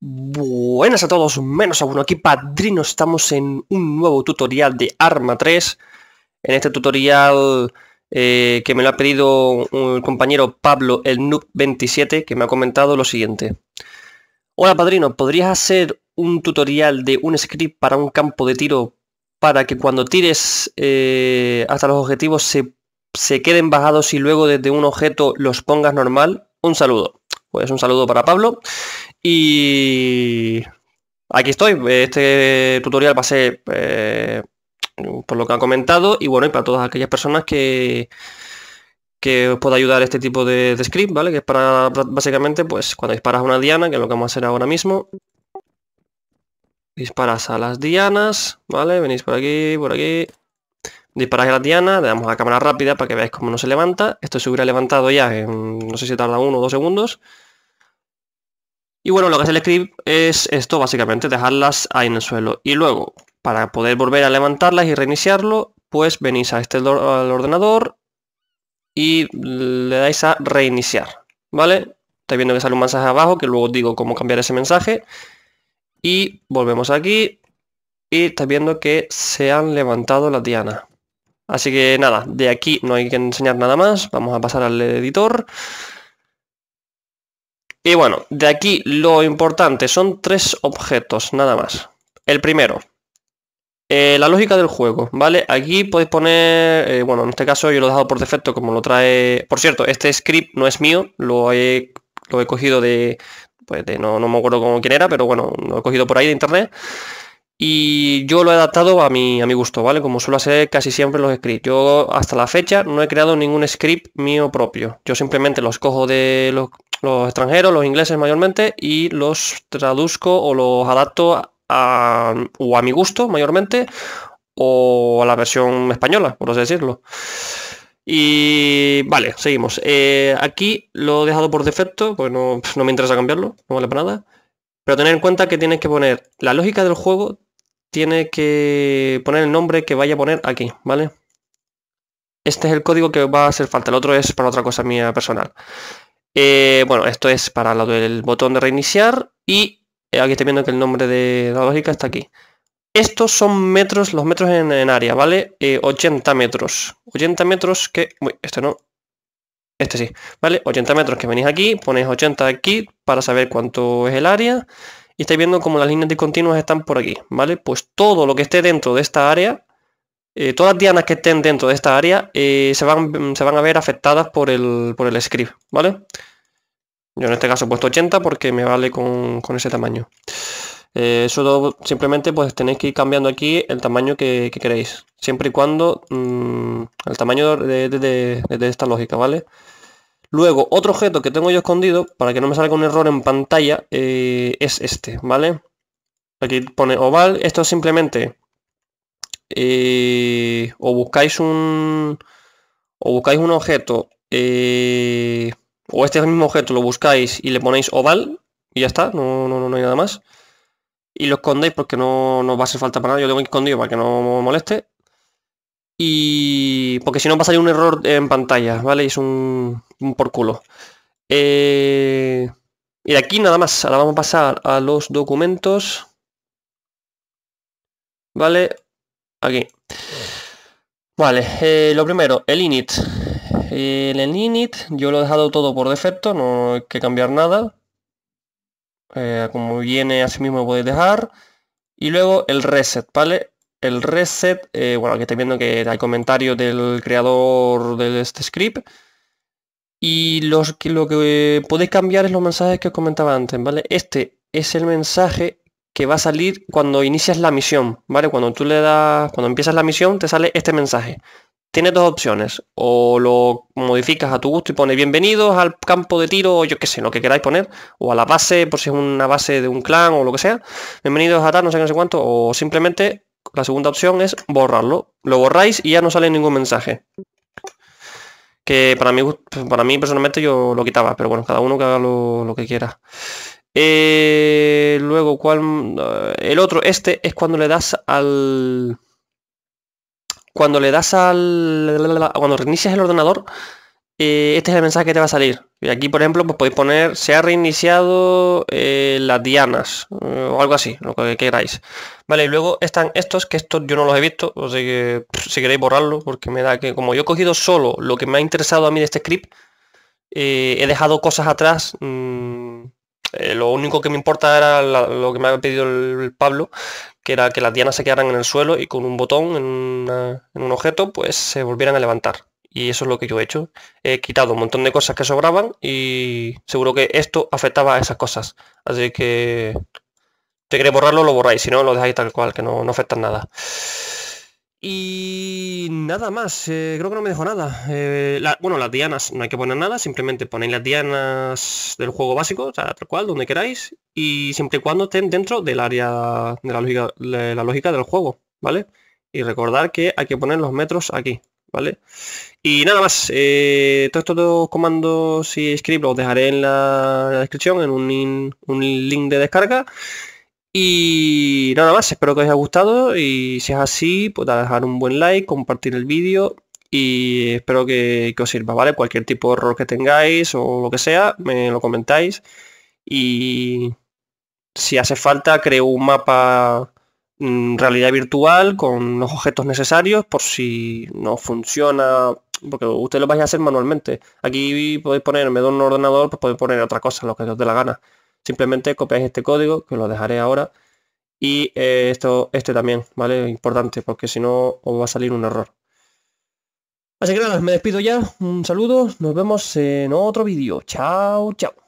Buenas a todos, menos a uno. Aquí Padrino, estamos en un nuevo tutorial de Arma 3. En este tutorial eh, que me lo ha pedido el compañero Pablo, el Noob27, que me ha comentado lo siguiente. Hola Padrino, ¿podrías hacer un tutorial de un script para un campo de tiro para que cuando tires eh, hasta los objetivos se, se queden bajados y luego desde un objeto los pongas normal? Un saludo. Pues un saludo para Pablo. Y aquí estoy. Este tutorial va a ser eh, por lo que ha comentado y bueno, y para todas aquellas personas que que os pueda ayudar este tipo de, script, ¿vale? Que es para básicamente, pues cuando disparas a una diana, que es lo que vamos a hacer ahora mismo, disparas a las dianas, ¿vale? Venís por aquí, por aquí. Disparas a la diana, le damos a la cámara rápida para que veáis cómo no se levanta. Esto se hubiera levantado ya en, no sé si tarda uno o dos segundos. Y bueno, lo que hace el script es esto, básicamente, dejarlas ahí en el suelo. Y luego, para poder volver a levantarlas y reiniciarlo, pues venís a este al ordenador y le dais a reiniciar, ¿vale? está viendo que sale un mensaje abajo, que luego digo cómo cambiar ese mensaje. Y volvemos aquí y está viendo que se han levantado las dianas. Así que nada, de aquí no hay que enseñar nada más. Vamos a pasar al editor. Y bueno, de aquí lo importante son tres objetos, nada más. El primero, eh, la lógica del juego, ¿vale? Aquí podéis poner, eh, bueno, en este caso yo lo he dejado por defecto como lo trae... Por cierto, este script no es mío, lo he, lo he cogido de... Pues no, me acuerdo con quién era, pero bueno, lo he cogido por ahí de internet y yo lo he adaptado a mi, mi gusto, ¿vale? Como suelo hacer casi siempre los scripts. Yo hasta la fecha no he creado ningún script mío propio. Yo simplemente los cojo de los, extranjeros, los ingleses mayormente, y los traduzco o los adapto a, o a mi gusto mayormente o a la versión española, por así decirlo. Y vale, seguimos. Eh, aquí lo he dejado por defecto, pues no, no me interesa cambiarlo, no vale para nada. Pero tener en cuenta que tienes que poner la lógica del juego tiene que poner el nombre que vaya a poner aquí, ¿vale? Este es el código que va a hacer falta, el otro es para otra cosa mía personal. Eh, bueno, esto es para lo del botón de reiniciar y eh, aquí estoy viendo que el nombre de la lógica está aquí. Estos son metros, los metros en, área, ¿vale? 80 eh, metros. 80 metros que... Uy, este no. Este sí, ¿vale? 80 metros que venís aquí, ponéis 80 aquí para saber cuánto es el área y estáis viendo como las líneas discontinuas están por aquí, ¿vale? Pues todo lo que esté dentro de esta área, eh, todas las dianas que estén dentro de esta área eh, se, van, a ver afectadas por el, script, ¿vale? Yo en este caso he puesto 80 porque me vale con, ese tamaño. Eh, eso simplemente pues tenéis que ir cambiando aquí el tamaño que, queréis, siempre y cuando mm, el tamaño de, esta lógica, ¿vale? vale Luego, otro objeto que tengo yo escondido, para que no me salga un error en pantalla, eh, es este, ¿vale? Aquí pone oval, esto es simplemente... Eh, o buscáis un... O buscáis un objeto... Eh, o este mismo objeto lo buscáis y le ponéis oval, y ya está, no, no, hay nada más. Y lo escondéis porque no, no va a hacer falta para nada, yo lo tengo escondido para que no moleste. Y... Porque si no va a salir un error en pantalla, ¿vale? Es un por culo. Eh, y de aquí nada más. Ahora vamos a pasar a los documentos. Vale. Aquí. Vale. Eh, lo primero, el init. el init yo lo he dejado todo por defecto. No hay que cambiar nada. Eh, como viene así mismo podéis dejar. Y luego el reset, ¿vale? El reset, bueno, aquí estáis viendo que hay comentarios del creador de este script y los que, lo que podéis cambiar es los mensajes que os comentaba antes, ¿vale? Este es el mensaje que va a salir cuando inicias la misión, ¿vale? Cuando tú le das, cuando empiezas la misión, te sale este mensaje. Tienes dos opciones, o lo modificas a tu gusto y pones bienvenidos al campo de tiro, o yo qué sé, lo que queráis poner, o a la base, por si es una base de un clan o lo que sea, bienvenidos a tal, no sé qué, no sé cuánto, o simplemente la segunda opción es borrarlo. Lo borráis y ya no sale ningún mensaje que para mí, pues, para mí personalmente yo lo quitaba, pero bueno, cada uno que haga lo, que quiera. Eh, luego, ¿cuál? Eh, el otro, este, es cuando le das al... Cuando le das al... Cuando reinicias el ordenador, eh, este es el mensaje que te va a salir. Y aquí, por ejemplo, pues podéis poner, se ha reiniciado eh, las dianas, eh, o algo así, lo que queráis. Vale, y luego están estos, que estos yo no los he visto, o que si queréis borrarlo, porque me da que, como yo he cogido solo lo que me ha interesado a mí de este script, he dejado cosas atrás. Mm, lo único que me importa era lo que me había pedido el, Pablo, que era que las dianas se quedaran en el suelo y con un botón en un objeto, pues se volvieran a levantar. Y eso es lo que yo he hecho. He quitado un montón de cosas que sobraban y seguro que esto afectaba a esas cosas. Así que si queréis borrarlo, lo borráis. Si no, lo dejáis tal cual, que no, no afecta nada. Y nada más, eh, creo que no me dejo nada. Eh, bueno, las dianas no hay que poner nada, simplemente ponéis las dianas del juego básico, tal cual, donde queráis, y siempre y cuando estén dentro del área de la lógica, de la lógica del juego, ¿vale? Y recordar que hay que poner los metros aquí. ¿vale? Y nada más, eh, todos estos comandos y script los dejaré en la, descripción, en un, link de descarga. Y nada más, espero que os haya gustado y si es así, pues dejar un buen like, compartir el vídeo y espero que, que os sirva, ¿vale? Cualquier tipo de error que tengáis o lo que sea, me lo comentáis y si hace falta creo un mapa Mm, realidad virtual con los objetos necesarios por si no funciona, porque usted lo vaya a hacer manualmente. Aquí podéis poner, me da un ordenador, pues podéis poner otra cosa, lo que os dé la gana. Simplemente copiáis este código, que lo dejaré ahora, y eh, esto, este también, ¿vale? Importante, porque si no os va a salir un error. Así que nada, me despido ya, un saludo, nos vemos en otro vídeo. Chao, chao.